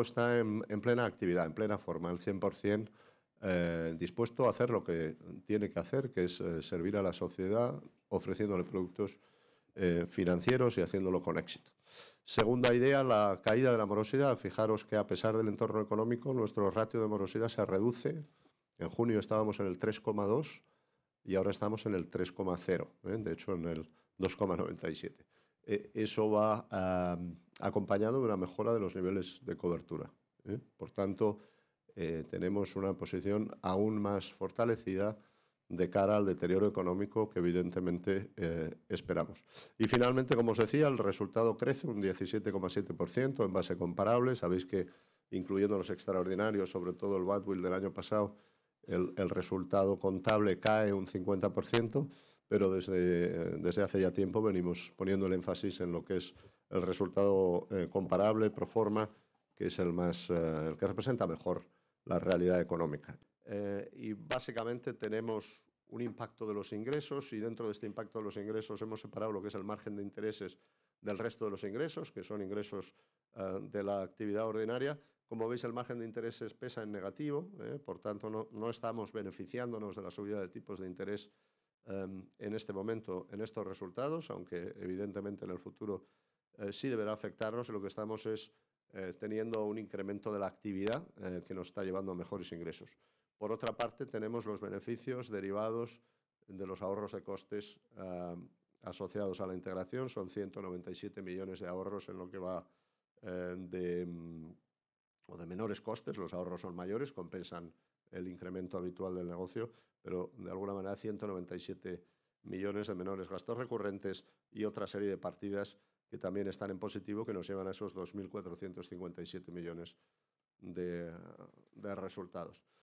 está en, plena actividad, en plena forma, al 100%, eh, dispuesto a hacer lo que tiene que hacer, que es eh, servir a la sociedad ofreciéndole productos eh, financieros y haciéndolo con éxito. Segunda idea, la caída de la morosidad. Fijaros que a pesar del entorno económico, nuestro ratio de morosidad se reduce. En junio estábamos en el 3,2 y ahora estamos en el 3,0, de hecho en el 2,97. Eh, eso va acompañado de una mejora de los niveles de cobertura. ¿eh? Por tanto, eh, tenemos una posición aún más fortalecida de cara al deterioro económico que evidentemente esperamos. Y finalmente, como os decía, el resultado crece un 17,7% en base comparable. Sabéis que, incluyendo los extraordinarios, sobre todo el Badwill del año pasado, el resultado contable cae un 50% pero desde, eh, desde hace ya tiempo venimos poniendo el énfasis en lo que es el resultado eh, comparable, pro forma, que es el, más, eh, que representa mejor la realidad económica. y básicamente tenemos un impacto de los ingresos y dentro de este impacto de los ingresos hemos separado lo que es el margen de intereses del resto de los ingresos, que son ingresos de la actividad ordinaria. Como veis, el margen de intereses pesa en negativo, por tanto, no, no, estamos beneficiándonos de la subida de tipos de interés Em, en este momento en estos resultados, aunque evidentemente en el futuro eh, sí deberá afectarnos lo que estamos es eh, teniendo un incremento de la actividad eh, que nos está llevando a mejores ingresos. Por otra parte, tenemos los beneficios derivados de los ahorros de costes asociados a la integración. Son 197 millones de ahorros en lo que va de, o de menores costes, los ahorros son mayores, compensan el incremento habitual del negocio, pero de alguna manera 197 millones de menores gastos recurrentes y otra serie de partidas que también están en positivo, que nos llevan a esos 2.457 millones de, de resultados.